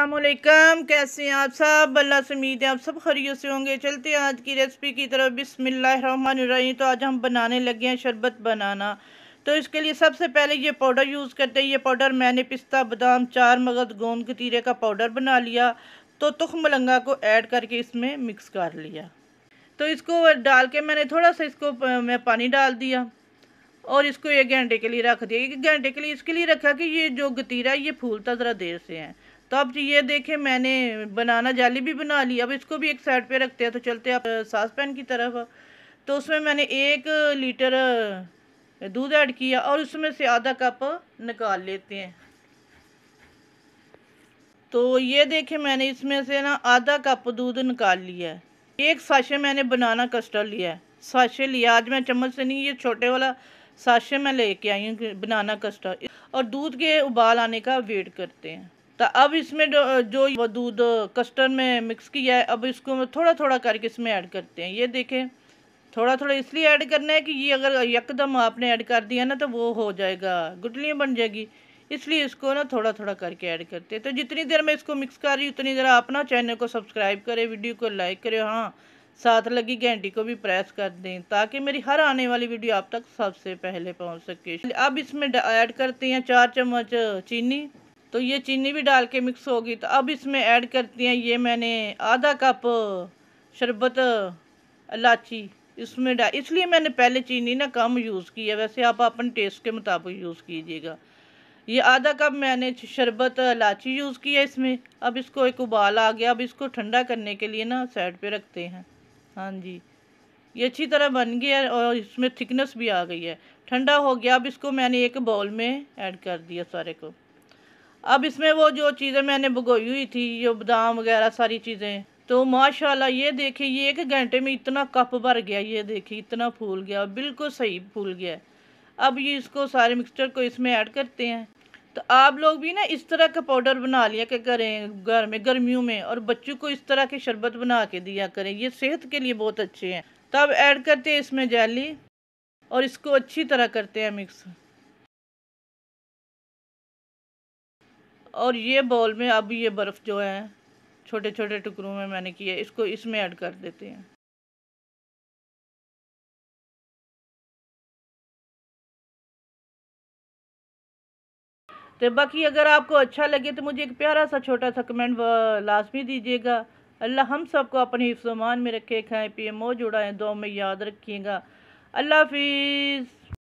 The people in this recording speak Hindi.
असलकम कैसे हैं आप सब अल्लाह से उम्मीद है आप सब खरीय से होंगे चलते हैं आज की रेसिपी की तरफ बिसमीम तो आज हम बनाने लगे हैं शरबत बनाना तो इसके लिए सबसे पहले ये पाउडर यूज़ करते हैं ये पाउडर मैंने पिस्ता बादाम चार मगज गोंद के तीरे का पाउडर बना लिया तो तुख मलंगा को ऐड करके इसमें मिक्स कर लिया तो इसको डाल के मैंने थोड़ा सा इसको मैं पानी डाल दिया और इसको एक घंटे के लिए रख दिया एक घंटे के लिए इसके लिए रखा कि ये जो गतीरा है ये फूलता ज़रा देर से है तो अब ये देखे मैंने बनाना जाली भी बना ली अब इसको भी एक साइड पे रखते हैं तो चलते आप सास पैन की तरफ तो उसमें मैंने एक लीटर दूध ऐड किया और उसमें से आधा कप निकाल लेते हैं तो ये देखे मैंने इसमें से ना आधा कप दूध निकाल लिया एक साशे मैंने बनाना कस्टर्ड लिया है साशे लिया आज मैं चम्मच से नहीं ये छोटे वाला साशे मैं लेके आई हूँ बनाना कस्टर्ड और दूध के उबाल आने का वेट करते हैं तो अब इसमें जो वो दूध कस्टर्ड में मिक्स किया है अब इसको थोड़ा थोड़ा करके इसमें ऐड करते हैं ये देखें थोड़ा थोड़ा इसलिए ऐड करना है कि ये अगर यकदम आपने ऐड कर दिया ना तो वो हो जाएगा गुटलियाँ बन जाएगी इसलिए इसको ना थोड़ा थोड़ा करके ऐड करते हैं तो जितनी देर मैं इसको मिक्स कर रही हूँ उतनी देर अपना चैनल को सब्सक्राइब करें वीडियो को लाइक करें हाँ साथ लगी घंटी को भी प्रेस कर दें ताकि मेरी हर आने वाली वीडियो आप तक सबसे पहले पहुंच सके अब इसमें ऐड करते हैं चार चम्मच चीनी तो ये चीनी भी डाल के मिक्स होगी तो अब इसमें ऐड करती हैं ये मैंने आधा कप शरबत इलाची इसमें डाल इसलिए मैंने पहले चीनी ना कम यूज़ की है वैसे आप अपने टेस्ट के मुताबिक यूज़ कीजिएगा ये आधा कप मैंने शरबत इलाची यूज़ किया इसमें अब इसको एक उबाल आ गया अब इसको ठंडा करने के लिए ना साइड पे रखते हैं हाँ जी ये अच्छी तरह बन गया और इसमें थिकनेस भी आ गई है ठंडा हो गया अब इसको मैंने एक बाउल में ऐड कर दिया सारे को अब इसमें वो जो चीज़ें मैंने भगोई हुई थी जो बादाम वगैरह सारी चीज़ें तो माशाल्लाह ये देखिए ये एक घंटे में इतना कप भर गया ये देखिए इतना फूल गया बिल्कुल सही फूल गया अब ये इसको सारे मिक्सचर को इसमें ऐड करते हैं तो आप लोग भी ना इस तरह का पाउडर बना लिया क्या करें घर में गर्मियों में और बच्चों को इस तरह के शरबत बना के दिया करें ये सेहत के लिए बहुत अच्छे हैं तब ऐड करते हैं इसमें जैली और इसको अच्छी तरह करते हैं मिक्स और ये बॉल में अब ये बर्फ़ जो है छोटे छोटे टुकड़ों में मैंने किया इसको इसमें ऐड कर देते हैं तो बाकी अगर आपको अच्छा लगे तो मुझे एक प्यारा सा छोटा सा कमेंट लाजमी दीजिएगा अल्लाह हम सबको अपने हिफ्समान में रखे खाएँ पिए मौज उड़ाएँ दो में याद रखिएगा अल्लाह हाफिज़